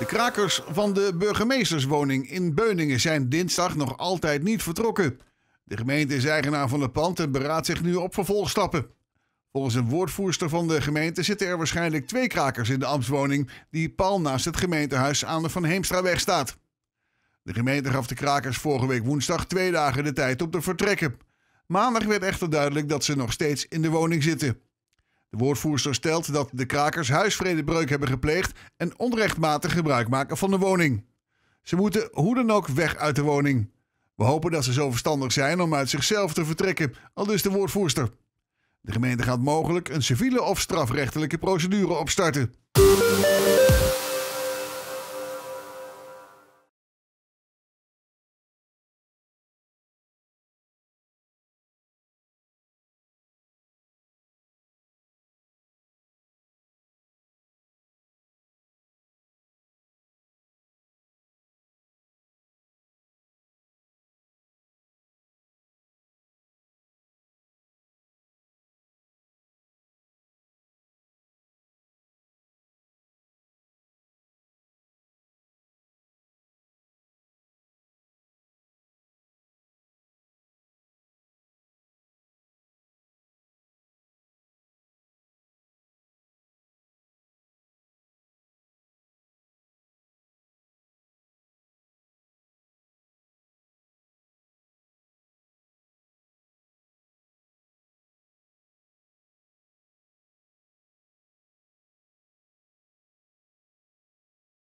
De krakers van de burgemeesterswoning in Beuningen zijn dinsdag nog altijd niet vertrokken. De gemeente is eigenaar van het pand en beraadt zich nu op vervolgstappen. Volgens een woordvoerster van de gemeente zitten er waarschijnlijk twee krakers in de ambtswoning die pal naast het gemeentehuis aan de Van Heemstraweg staat. De gemeente gaf de krakers vorige week woensdag twee dagen de tijd om te vertrekken. Maandag werd echter duidelijk dat ze nog steeds in de woning zitten. De woordvoerster stelt dat de krakers huisvredebreuk hebben gepleegd en onrechtmatig gebruik maken van de woning. Ze moeten hoe dan ook weg uit de woning. We hopen dat ze zo verstandig zijn om uit zichzelf te vertrekken, al dus de woordvoerster. De gemeente gaat mogelijk een civiele of strafrechtelijke procedure opstarten.